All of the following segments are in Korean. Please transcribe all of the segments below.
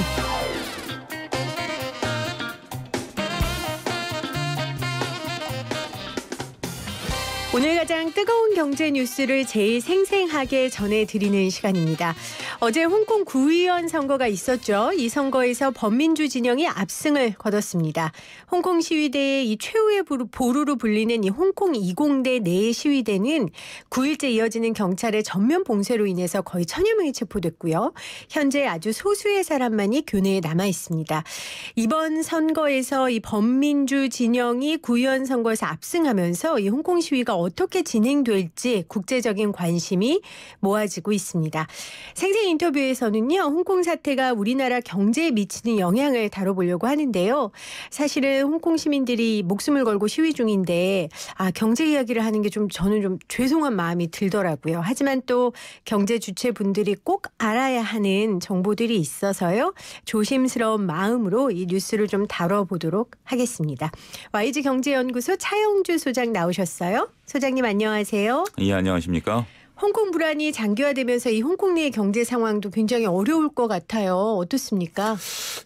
eso. 오늘 가장 뜨거운 경제 뉴스를 제일 생생하게 전해드리는 시간입니다. 어제 홍콩 구의원 선거가 있었죠. 이 선거에서 범민주 진영이 압승을 거뒀습니다. 홍콩 시위대의 이 최후의 보루로 불리는 이 홍콩 20대 내 시위대는 9일째 이어지는 경찰의 전면 봉쇄로 인해서 거의 천여 명이 체포됐고요. 현재 아주 소수의 사람만이 교내에 남아 있습니다. 이번 선거에서 이 범민주 진영이 구의원 선거에서 압승하면서 이 홍콩 시위가 어떤 어떻게 진행될지 국제적인 관심이 모아지고 있습니다. 생생 인터뷰에서는요, 홍콩 사태가 우리나라 경제에 미치는 영향을 다뤄보려고 하는데요. 사실은 홍콩 시민들이 목숨을 걸고 시위 중인데, 아, 경제 이야기를 하는 게 좀 저는 좀 죄송한 마음이 들더라고요. 하지만 또 경제 주체 분들이 꼭 알아야 하는 정보들이 있어서요. 조심스러운 마음으로 이 뉴스를 좀 다뤄보도록 하겠습니다. YG 경제연구소 차영주 소장 나오셨어요? 소장님 안녕하세요. 예, 안녕하십니까? 홍콩 불안이 장기화되면서 이 홍콩 내의 경제 상황도 굉장히 어려울 것 같아요. 어떻습니까?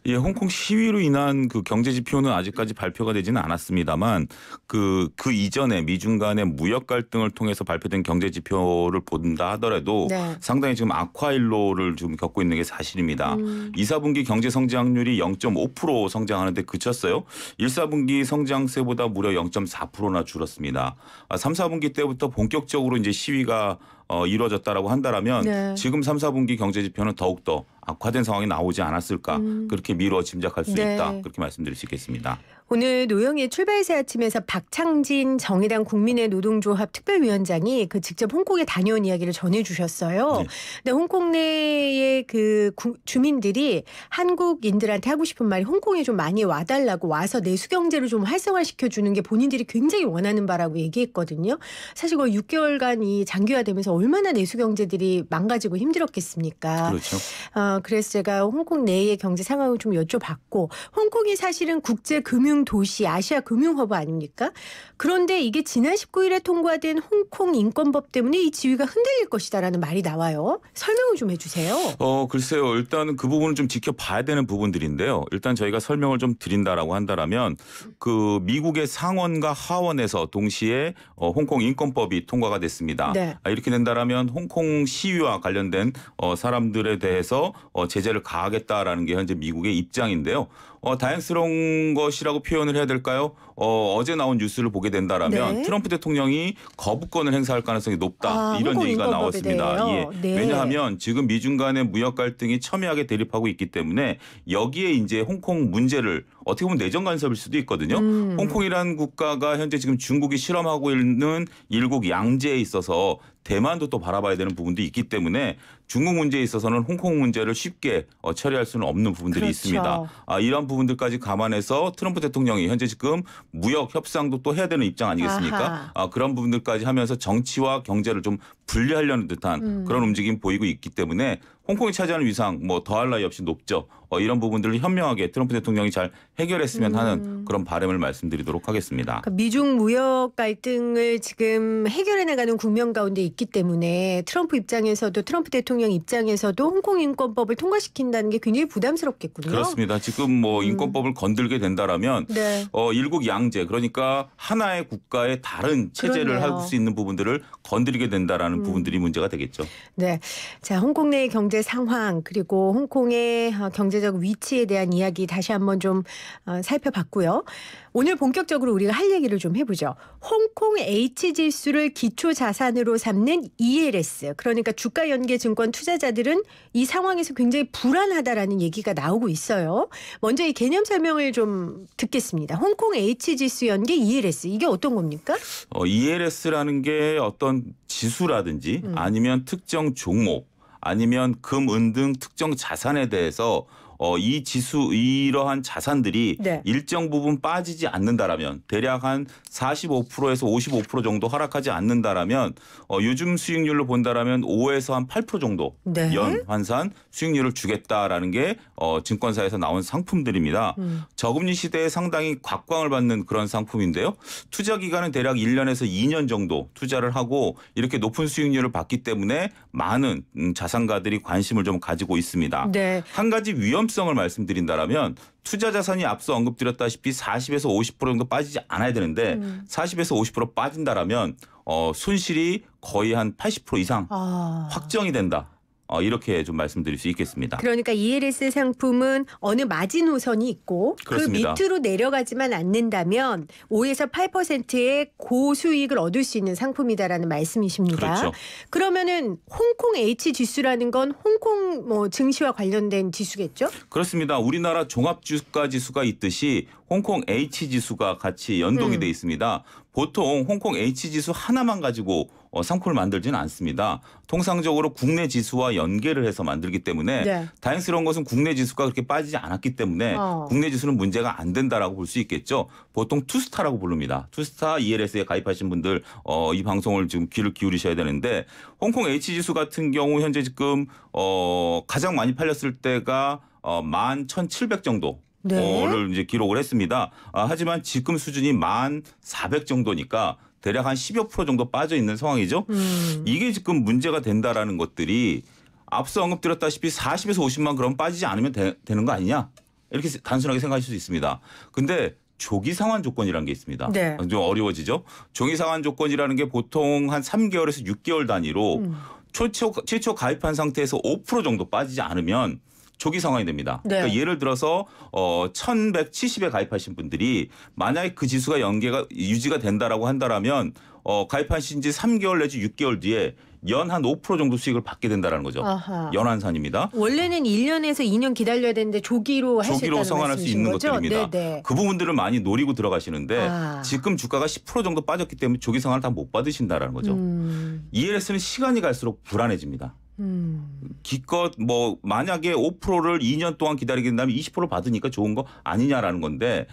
예, 홍콩 시위로 인한 그 경제 지표는 아직까지 발표가 되지는 않았습니다만 그그 그 이전에 미중 간의 무역 갈등을 통해서 발표된 경제 지표를 본다 하더라도 네. 상당히 지금 악화일로를 지금 겪고 있는 게 사실입니다. 음. 2사분기 경제 성장률이 0.5% 성장하는데 그쳤어요. 1사분기 성장세보다 무려 0.4%나 줄었습니다. 3, 아, 사분기 때부터 본격적으로 이제 시위가 어, 이루어졌다라고 한다라면 네. 지금 3, 4분기 경제 지표는 더욱더 악화된 아, 상황이 나오지 않았을까 음. 그렇게 미뤄 짐작할 수 네. 있다 그렇게 말씀드릴 수 있겠습니다. 오늘 노영의 출발새 아침에서 박창진 정의당 국민의 노동조합 특별위원장이 그 직접 홍콩에 다녀온 이야기를 전해주셨어요. 네. 근데 홍콩 내의 그 주민들이 한국인들한테 하고 싶은 말이 홍콩에 좀 많이 와달라고 와서 내수 경제를 좀 활성화시켜 주는 게 본인들이 굉장히 원하는 바라고 얘기했거든요. 사실 거 뭐 6개월간 이 장기화되면서 얼마나 내수 경제들이 망가지고 힘들었겠습니까? 그렇죠. 어, 그래서 제가 홍콩 내의 경제 상황을 좀 여쭤봤고 홍콩이 사실은 국제 금융 도시 아시아 금융 허브 아닙니까? 그런데 이게 지난 19일에 통과된 홍콩 인권법 때문에 이 지위가 흔들릴 것이다라는 말이 나와요. 설명을 좀 해주세요. 어 글쎄요. 일단 그부분을좀 지켜봐야 되는 부분들인데요. 일단 저희가 설명을 좀 드린다라고 한다라면 그 미국의 상원과 하원에서 동시에 어, 홍콩 인권법이 통과가 됐습니다. 네. 아, 이렇게 된다라면 홍콩 시위와 관련된 어, 사람들에 대해서 어, 제재를 가하겠다라는 게 현재 미국의 입장인데요. 어, 다행스러운 것이라고 표현을 해야 될까요? 어, 어제 나온 뉴스를 보게 된다라면 네. 트럼프 대통령이 거부권을 행사할 가능성이 높다 아, 이런 얘기가 나왔습니다. 예. 네. 왜냐하면 지금 미중 간의 무역 갈등이 첨예하게 대립하고 있기 때문에 여기에 이제 홍콩 문제를 어떻게 보면 내정 간섭일 수도 있거든요. 음. 홍콩이라는 국가가 현재 지금 중국이 실험하고 있는 일국 양제에 있어서 대만도 또 바라봐야 되는 부분도 있기 때문에 중국 문제에 있어서는 홍콩 문제를 쉽게 어, 처리할 수는 없는 부분들이 그렇죠. 있습니다. 아, 이런 부분들까지 감안해서 트럼프 대통령이 현재 지금 무역 협상도 또 해야 되는 입장 아니겠습니까? 아, 그런 부분들까지 하면서 정치와 경제를 좀 분리하려는 듯한 음. 그런 움직임 보이고 있기 때문에 홍콩이 차지하는 위상 뭐 더할 나위 없이 높죠. 어, 이런 부분들을 현명하게 트럼프 대통령이 잘 해결했으면 음. 하는 그런 바람을 말씀드리도록 하겠습니다. 그러니까 미중 무역 갈등을 지금 해결해나가는 국면 가운데 있기 때문에 트럼프 입장에서도 트럼프 대통령 대통령 입장에서도 홍콩 인권법을 통과시킨다는 게 굉장히 부담스럽겠군요. 그렇습니다. 지금 뭐 음. 인권법을 음. 건들게 된다라면 네. 어, 일국 양제 그러니까 하나의 국가의 다른 체제를 할수 있는 부분들을 건드리게 된다라는 음. 부분들이 문제가 되겠죠. 네. 자, 홍콩 내 경제 상황 그리고 홍콩의 어, 경제적 위치에 대한 이야기 다시 한번 좀 어, 살펴봤고요. 오늘 본격적으로 우리가 할 얘기를 좀 해보죠. 홍콩 H 지수를 기초 자산으로 삼는 ELS 그러니까 주가 연계 증권 투자자들은 이 상황에서 굉장히 불안하다라는 얘기가 나오고 있어요. 먼저 이 개념 설명을 좀 듣겠습니다. 홍콩 H 지수 연계 ELS 이게 어떤 겁니까? 어, ELS라는 게 어떤 지수라든지 음. 아니면 특정 종목 아니면 금, 은 등 특정 자산에 대해서 어, 이 지수 이러한 자산들이 네. 일정 부분 빠지지 않는다라면 대략 한 45%에서 55% 정도 하락하지 않는다라면 어, 요즘 수익률로 본다라면 5에서 한 8% 정도 네. 연 환산 수익률을 주겠다라는 게 어, 증권사에서 나온 상품들입니다. 음. 저금리 시대에 상당히 곽광을 받는 그런 상품인데요. 투자 기간은 대략 1년에서 2년 정도 투자를 하고 이렇게 높은 수익률을 받기 때문에 많은 음, 자산가들이 관심을 좀 가지고 있습니다. 네. 한 가지 위험 위험성을 말씀드린다라면 투자 자산이 앞서 언급드렸다시피 40에서 50% 정도 빠지지 않아야 되는데 음. 40에서 50% 빠진다라면 어, 손실이 거의 한 80% 이상 아. 확정이 된다. 어, 이렇게 좀 말씀드릴 수 있겠습니다. 그러니까 ELS 상품은 어느 마지노선이 있고 그 그렇습니다. 그 밑으로 내려가지만 않는다면 5에서 8%의 고수익을 얻을 수 있는 상품이다라는 말씀이십니다. 그렇죠. 그러면은 홍콩 H 지수라는 건 홍콩 뭐 증시와 관련된 지수겠죠? 그렇습니다. 우리나라 종합 주가 지수가 있듯이 홍콩 H 지수가 같이 연동이 음. 돼 있습니다. 보통 홍콩 H 지수 하나만 가지고 어, 쌍코를 만들지는 않습니다. 통상적으로 국내 지수와 연계를 해서 만들기 때문에 네. 다행스러운 것은 국내 지수가 그렇게 빠지지 않았기 때문에 어. 국내 지수는 문제가 안 된다라고 볼 수 있겠죠. 보통 투스타라고 부릅니다. 투스타 ELS에 가입하신 분들 어, 이 방송을 지금 귀를 기울이셔야 되는데 홍콩 H 지수 같은 경우 현재 지금 어, 가장 많이 팔렸을 때가 어, 11,700 정도 네. 어, 를 이제 기록을 했습니다. 아, 하지만 지금 수준이 1,400 정도니까 대략 한 10여 프로 정도 빠져 있는 상황이죠. 음. 이게 지금 문제가 된다라는 것들이 앞서 언급드렸다시피 40에서 50만 그럼 빠지지 않으면 되, 되는 거 아니냐 이렇게 단순하게 생각하실 수 있습니다. 근데 조기 상환 조건이라는 게 있습니다. 네. 좀 어려워지죠. 조기 상환 조건이라는 게 보통 한 3개월에서 6개월 단위로 음. 최초, 최초 가입한 상태에서 5% 정도 빠지지 않으면 조기 상황이 됩니다. 네. 그러니까 예를 들어서 어 1170에 가입하신 분들이 만약에 그 지수가 연계가 유지가 된다라고 한다라면 어 가입하신 지 3개월 내지 6개월 뒤에 연한 5% 정도 수익을 받게 된다라는 거죠. 연환산입니다. 원래는 1년에서 2년 기다려야 되는데 조기로 할수 조기로 상환할 수 있는 거죠? 것들입니다. 네네. 네. 그 부분들을 많이 노리고 들어가시는데 아. 지금 주가가 10% 정도 빠졌기 때문에 조기 상환을 다 못 받으신다라는 거죠. 음. ELS는 시간이 갈수록 불안해집니다. 음. 기껏 뭐 만약에 5%를 2년 동안 기다리게 된다면 20% 받으니까 좋은 거 아니냐라는 건데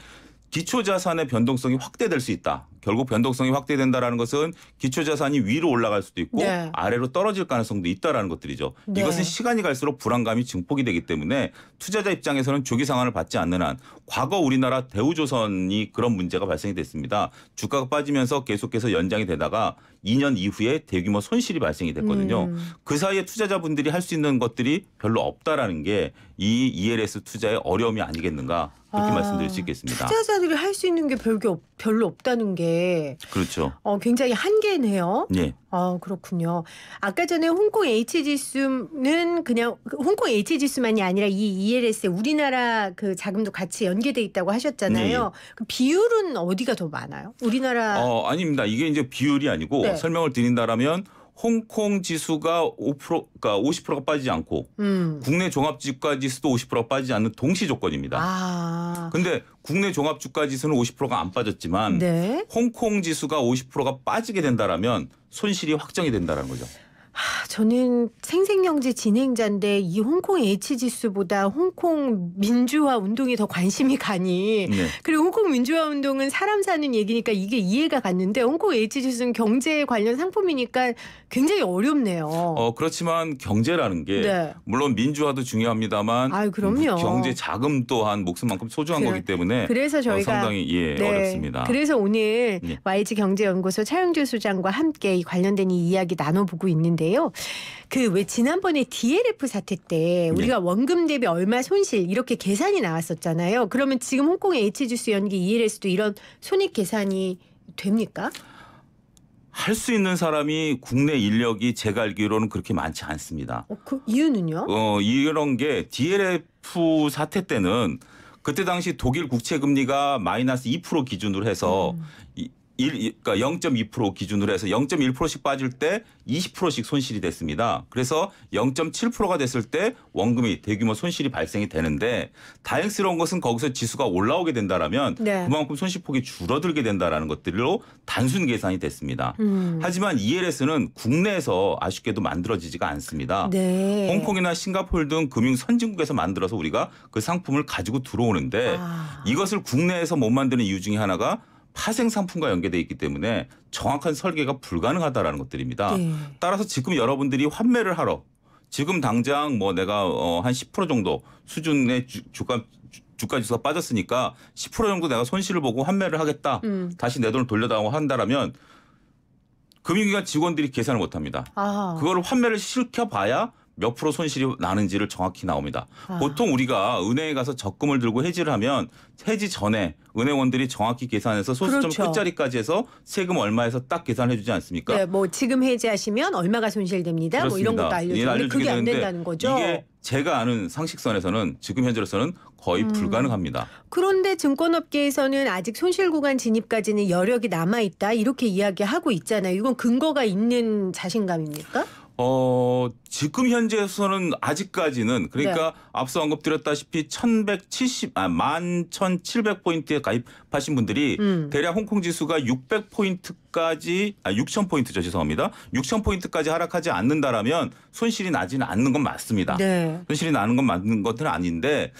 기초 자산의 변동성이 확대될 수 있다. 결국 변동성이 확대된다라는 것은 기초 자산이 위로 올라갈 수도 있고 네. 아래로 떨어질 가능성도 있다라는 것들이죠. 네. 이것은 시간이 갈수록 불안감이 증폭이 되기 때문에 투자자 입장에서는 조기 상환을 받지 않는 한 과거 우리나라 대우조선이 그런 문제가 발생이 됐습니다. 주가가 빠지면서 계속해서 연장이 되다가 2년 이후에 대규모 손실이 발생이 됐거든요. 음. 그 사이에 투자자분들이 할 수 있는 것들이 별로 없다라는 게 이 ELS 투자의 어려움이 아니겠는가 그렇게 아, 말씀드릴 수 있겠습니다. 투자자들이 할 수 있는 게 별게 없, 별로 없다는 게 네. 그렇죠. 어, 굉장히 한계네요. 네. 아, 그렇군요. 아까 전에 홍콩 H 지수는 그냥 홍콩 H 지수만이 아니라 이 ELS에 우리나라 그 자금도 같이 연계돼 있다고 하셨잖아요. 네. 그 비율은 어디가 더 많아요? 우리나라 어, 아닙니다. 이게 이제 비율이 아니고 네. 설명을 드린다라면 홍콩 지수가 5% 그러니까 50%가 빠지지 않고 음. 국내 종합 주가 지수도 50%가 빠지지 않는 동시 조건입니다. 아. 근데 국내 종합 주가 지수는 50%가 안 빠졌지만 네. 홍콩 지수가 50%가 빠지게 된다라면 손실이 확정이 된다는 거죠. 하, 저는 생생경제 진행자인데 이 홍콩 H 지수보다 홍콩 민주화 운동이 더 관심이 가니 네. 그리고 홍콩 민주화 운동은 사람 사는 얘기니까 이게 이해가 갔는데 홍콩 H 지수는 경제 관련 상품이니까 굉장히 어렵네요. 어 그렇지만 경제라는 게 네. 물론 민주화도 중요합니다만 아유, 그럼요. 음, 경제 자금 또한 목숨만큼 소중한 그, 거기 때문에 그래서 어, 저희가 어, 상당히 예, 네. 어렵습니다. 그래서 오늘 예. YG 경제연구소 차영주 소장과 함께 관련된 이 이야기 나눠보고 있는데요. 그왜 지난번에 DLF 사태 때 네. 우리가 원금 대비 얼마 손실 이렇게 계산이 나왔었잖아요. 그러면 지금 홍콩의 h 주스 연기 ELS도 이런 손익 계산이 됩니까? 할 수 있는 사람이 국내 인력이 제가 알기로는 그렇게 많지 않습니다. 어, 그 이유는요? 어, 이런 게 DLF 사태 때는 그때 당시 독일 국채 금리가 마이너스 2% 기준으로 해서 음. 1, 그러니까 0.2% 기준으로 해서 0.1%씩 빠질 때 20%씩 손실이 됐습니다. 그래서 0.7%가 됐을 때 원금이 대규모 손실이 발생이 되는데 다행스러운 것은 거기서 지수가 올라오게 된다라면 네. 그만큼 손실폭이 줄어들게 된다라는 것들로 단순 계산이 됐습니다. 음. 하지만 ELS는 국내에서 아쉽게도 만들어지지가 않습니다. 네. 홍콩이나 싱가폴 등 금융 선진국에서 만들어서 우리가 그 상품을 가지고 들어오는데 아. 이것을 국내에서 못 만드는 이유 중에 하나가 파생 상품과 연계돼 있기 때문에 정확한 설계가 불가능하다라는 것들입니다. 네. 따라서 지금 여러분들이 환매를 하러 지금 당장 뭐 내가 어, 한 10% 정도 수준의 주, 주가 주가 지수가 빠졌으니까 10% 정도 내가 손실을 보고 환매를 하겠다. 음. 다시 내 돈을 돌려달라고 한다라면 금융기관 직원들이 계산을 못 합니다. 그거를 환매를 시켜봐야 몇 프로 손실이 나는지를 정확히 나옵니다. 아. 보통 우리가 은행에 가서 적금을 들고 해지를 하면 해지 전에 은행원들이 정확히 계산해서 소수점 그렇죠. 끝자리까지 해서 세금 얼마에서 딱 계산해 주지 않습니까? 네, 뭐 지금 해지하시면 얼마가 손실됩니다. 그렇습니다. 뭐 이런 것도 알려주는데 그게 되는데 안 된다는 거죠. 이게 제가 아는 상식선에서는 지금 현재로서는 거의 음. 불가능합니다. 그런데 증권업계에서는 아직 손실 구간 진입까지는 여력이 남아 있다 이렇게 이야기하고 있잖아요. 이건 근거가 있는 자신감입니까? 어, 지금 현재에서는 아직까지는 그러니까 네. 앞서 언급드렸다시피 1170, 아, 11,700포인트에 가입하신 분들이 음. 대략 홍콩 지수가 600포인트 포인트까지 아 6천 포인트죠 죄송합니다. 6천 포인트까지 하락하지 않는다라면 손실이 나지는 않는 건 맞습니다. 네. 손실이 나는 건 맞는 것은 아닌데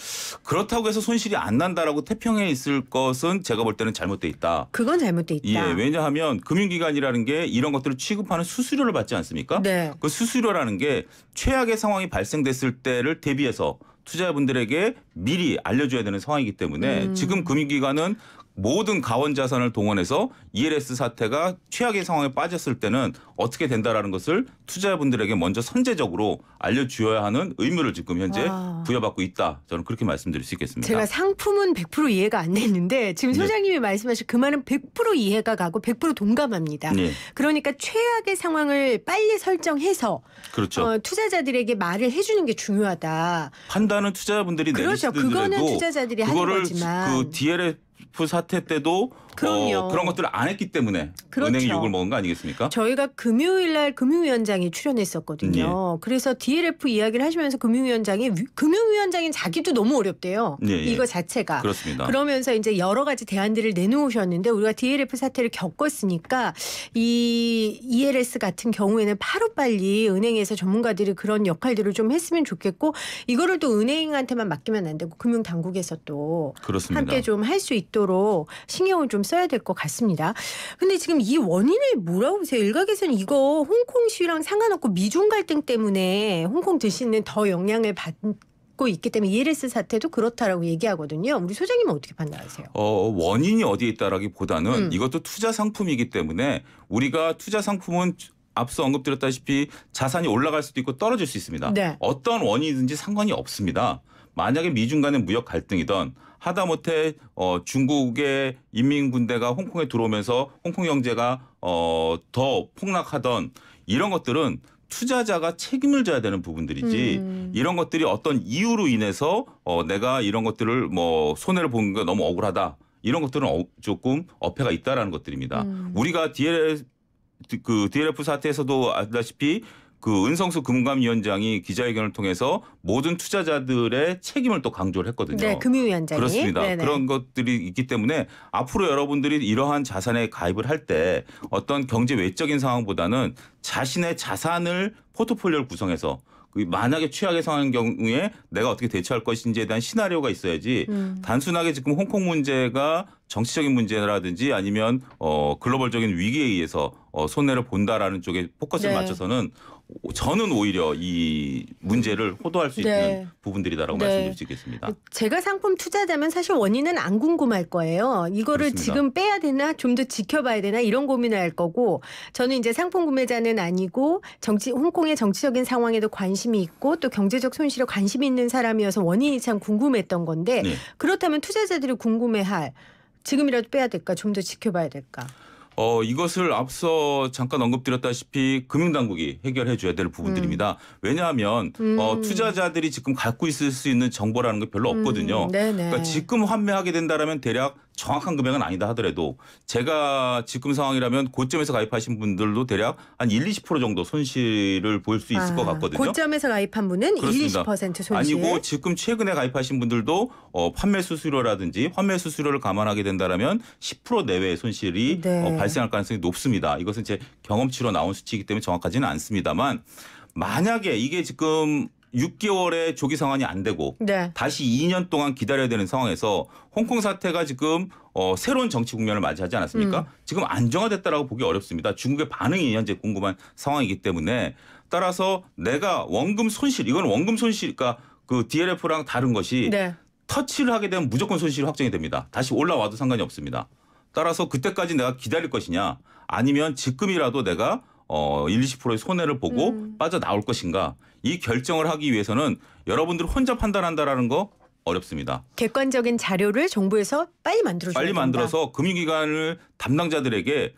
그렇다고 해서 손실이 안 난다라고 태평해 있을 것은 제가 볼 때는 잘못돼 있다. 그건 잘못돼 있다. 예, 왜냐하면 금융기관이라는 게 이런 것들을 취급하는 수수료를 받지 않습니까? 네. 그 수수료라는 게 최악의 상황이 발생됐을 때를 대비해서 투자자분들에게 미리 알려줘야 되는 상황이기 때문에 음. 지금 금융기관은 모든 가원 자산을 동원해서 ELS 사태가 최악의 상황에 빠졌을 때는 어떻게 된다라는 것을 투자자분들에게 먼저 선제적으로 알려주어야 하는 의무를 지금 현재 아. 부여받고 있다. 저는 그렇게 말씀드릴 수 있겠습니다. 제가 상품은 100% 이해가 안 됐는데 지금 네. 소장님이 네. 말씀하신 그 말은 100% 이해가 가고 100% 동감합니다. 네. 그러니까 최악의 상황을 빨리 설정해서 그렇죠. 어, 투자자들에게 말을 해주는 게 중요하다. 판단은 투자자분들이 그렇죠. 내리시더라도 그거는 투자자들이 하는 거지만 그 DLS IMF 사태 때도 어, 그런 것들을 안 했기 때문에 그렇죠. 은행 욕을 먹은 거 아니겠습니까? 저희가 금요일 날 금융위원장이 출연했었거든요. 예. 그래서 DLF 이야기를 하시면서 금융위원장이 금융위원장인 자기도 너무 어렵대요. 예, 예. 이거 자체가 그렇습니다. 그러면서 이제 여러 가지 대안들을 내놓으셨는데 우리가 DLF 사태를 겪었으니까 이 ELS 같은 경우에는 바로 빨리 은행에서 전문가들이 그런 역할들을 좀 했으면 좋겠고 이거를 또 은행한테만 맡기면 안 되고 금융당국에서 또 그렇습니다. 함께 좀 할 수 있도록. 정도로 신경을 좀 써야 될 것 같습니다. 근데 지금 이 원인을 뭐라고 보세요? 일각에서는 이거 홍콩 시위랑 상관없고 미중 갈등 때문에 홍콩 대신은 더 영향을 받고 있기 때문에 ELS 사태도 그렇다라고 얘기하거든요. 우리 소장님은 어떻게 판단하세요? 어, 원인이 어디에 있다라기보다는 음. 이것도 투자 상품이기 때문에 우리가 투자 상품은 앞서 언급드렸다시피 자산이 올라갈 수도 있고 떨어질 수 있습니다. 네. 어떤 원인이든지 상관이 없습니다. 만약에 미중 간의 무역 갈등이던 하다못해 어, 중국의 인민군대가 홍콩에 들어오면서 홍콩 경제가 어, 더 폭락하던 이런 것들은 투자자가 책임을 져야 되는 부분들이지 음. 이런 것들이 어떤 이유로 인해서 어, 내가 이런 것들을 뭐 손해를 보는 게 너무 억울하다 이런 것들은 어, 조금 어폐가 있다라는 것들입니다. 음. 우리가 DLF 그 DLF 사태에서도 아시다시피 그 은성수 금감위원장이 기자회견을 통해서 모든 투자자들의 책임을 또 강조를 했거든요. 네, 금융위원장이 그렇습니다. 네네. 그런 것들이 있기 때문에 앞으로 여러분들이 이러한 자산에 가입을 할 때 어떤 경제 외적인 상황보다는 자신의 자산을 포트폴리오를 구성해서 그 만약에 최악의 상황인 경우에 내가 어떻게 대처할 것인지에 대한 시나리오가 있어야지 음. 단순하게 지금 홍콩 문제가 정치적인 문제라든지 아니면 어 글로벌적인 위기에 의해서 어 손해를 본다라는 쪽에 포커스를 네. 맞춰서는 저는 오히려 이 문제를 호도할 수 있는 네. 부분들이다라고 네. 말씀드릴 수 있겠습니다. 제가 상품 투자자면 사실 원인은 안 궁금할 거예요. 이거를 그렇습니다. 지금 빼야 되나 좀 더 지켜봐야 되나 이런 고민을 할 거고 저는 이제 상품 구매자는 아니고 정치 홍콩의 정치적인 상황에도 관심이 있고 또 경제적 손실에 관심이 있는 사람이어서 원인이 참 궁금했던 건데 네. 그렇다면 투자자들이 궁금해할 지금이라도 빼야 될까 좀 더 지켜봐야 될까? 어, 이것을 앞서 잠깐 언급드렸다시피 금융당국이 해결해 줘야 될 부분들입니다. 음. 왜냐하면 어, 음. 어, 투자자들이 지금 갖고 있을 수 있는 정보라는 게 별로 없거든요. 음. 음. 그러니까 지금 환매하게 된다라면 대략 정확한 금액은 아니다 하더라도 제가 지금 상황이라면 고점에서 가입하신 분들도 대략 한 1, 20% 정도 손실을 볼 수 있을 아, 것 같거든요. 고점에서 가입한 분은 그렇습니다. 1, 20% 손실. 아니고 지금 최근에 가입하신 분들도 어, 판매 수수료라든지 판매 수수료를 감안하게 된다면10% 내외의 손실이 네. 어, 발생할 가능성이 높습니다. 이것은 제 경험치로 나온 수치이기 때문에 정확하지는 않습니다만 만약에 이게 지금 6개월에 조기 상환이 안 되고 네. 다시 2년 동안 기다려야 되는 상황에서 홍콩 사태가 지금 어, 새로운 정치 국면을 맞이하지 않았습니까? 음. 지금 안정화됐다라고 보기 어렵습니다. 중국의 반응이 현재 궁금한 상황이기 때문에 따라서 내가 원금 손실 이건 원금 손실 그러니까 그 DLF랑 다른 것이 네. 터치를 하게 되면 무조건 손실이 확정이 됩니다. 다시 올라와도 상관이 없습니다. 따라서 그때까지 내가 기다릴 것이냐 아니면 지금이라도 내가 어, 1, 20%의 손해를 보고 음. 빠져나올 것인가. 이 결정을 하기 위해서는 여러분들이 혼자 판단한다라는 거 어렵습니다. 객관적인 자료를 정부에서 빨리 만들어 빨리 만들어서 금융기관을 담당자들에게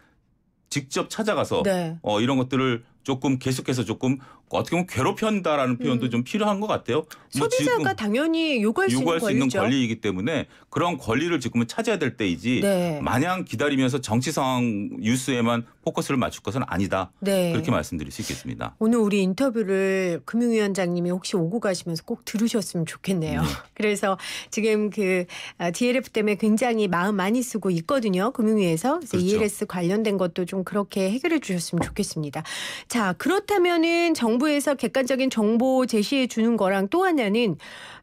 직접 찾아가서 네. 어, 이런 것들을 조금 계속해서 조금 어떻게 보면 괴롭힌다라는 음. 표현도 좀 필요한 것 같아요. 뭐 소비자가 당연히 요구할, 요구할 수, 있는, 수 있는, 권리이기 때문에 그런 권리를 지금은 찾아야 될 때이지 네. 마냥 기다리면서 정치 상황 뉴스에만 포커스를 맞출 것은 아니다. 네. 그렇게 말씀드릴 수 있겠습니다. 오늘 우리 인터뷰를 금융위원장님이 혹시 오고 가시면서 꼭 들으셨으면 좋겠네요. 네. 그래서 지금 그 아, DLF 때문에 굉장히 마음 많이 쓰고 있거든요. 금융위에서 그래서 그렇죠. ELS 관련된 것도 좀 그렇게 해결해 주셨으면 좋겠습니다. 자 그렇다면은 정 정부에서 객관적인 정보 제시해 주는 거랑 또 하나는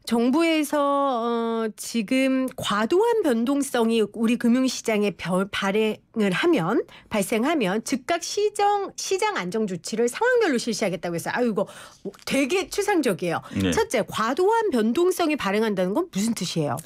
정부에서 어, 지금 과도한 변동성이 우리 금융시장에 발행을 하면 발생하면 즉각 시정 시장 안정 조치를 상황별로 실시하겠다고 해서 아유 이거 되게 추상적이에요. 네. 첫째 과도한 변동성이 발행한다는 건 무슨 뜻이에요?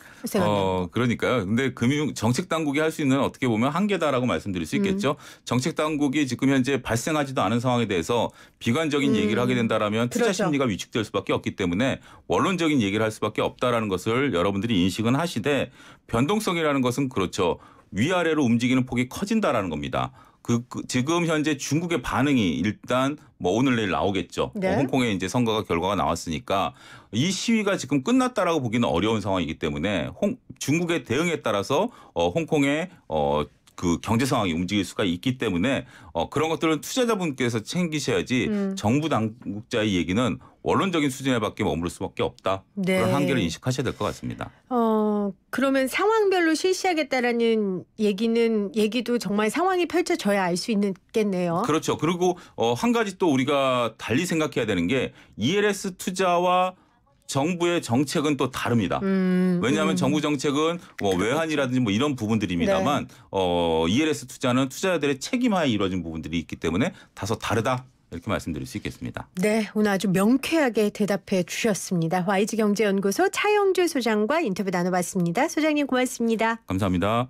어, 그러니까요. 근데 금융 정책 당국이 할 수 있는 어떻게 보면 한계다라고 말씀드릴 수 음. 있겠죠. 음. 정책 당국이 지금 현재 발생하지도 않은 상황에 대해서 비관적인 음. 얘기를 하게 된다라면 투자 그렇죠. 심리가 위축될 수밖에 없기 때문에 원론적인 얘기를 할 수밖에 없다라는 것을 여러분들이 인식은 하시되 변동성이라는 것은 그렇죠. 위아래로 움직이는 폭이 커진다라는 겁니다. 그, 그, 지금 현재 중국의 반응이 일단 뭐 오늘 내일 나오겠죠. 뭐 네. 홍콩에 이제 선거가 결과가 나왔으니까 이 시위가 지금 끝났다라고 보기는 어려운 상황이기 때문에 홍, 중국의 대응에 따라서 어, 홍콩의 어, 그 경제 상황이 움직일 수가 있기 때문에 어, 그런 것들은 투자자분께서 챙기셔야지 음. 정부 당국자의 얘기는 원론적인 수준에밖에 머무를 수밖에 없다. 네. 그런 한계를 인식하셔야 될 것 같습니다. 어 그러면 상황별로 실시하겠다라는 얘기는 얘기도 정말 상황이 펼쳐져야 알 수 있겠네요. 그렇죠. 그리고 어, 한 가지 또 우리가 달리 생각해야 되는 게 ELS 투자와 정부의 정책은 또 다릅니다. 음, 음. 왜냐하면 음. 정부 정책은 뭐 외환이라든지 뭐 이런 부분들입니다만 네. 어, ELS 투자는 투자자들의 책임하에 이루어진 부분들이 있기 때문에 다소 다르다. 이렇게 말씀드릴 수 있겠습니다. 네, 오늘 아주 명쾌하게 대답해 주셨습니다. YG경제연구소 차영주 소장과 인터뷰 나눠봤습니다. 소장님 고맙습니다. 감사합니다.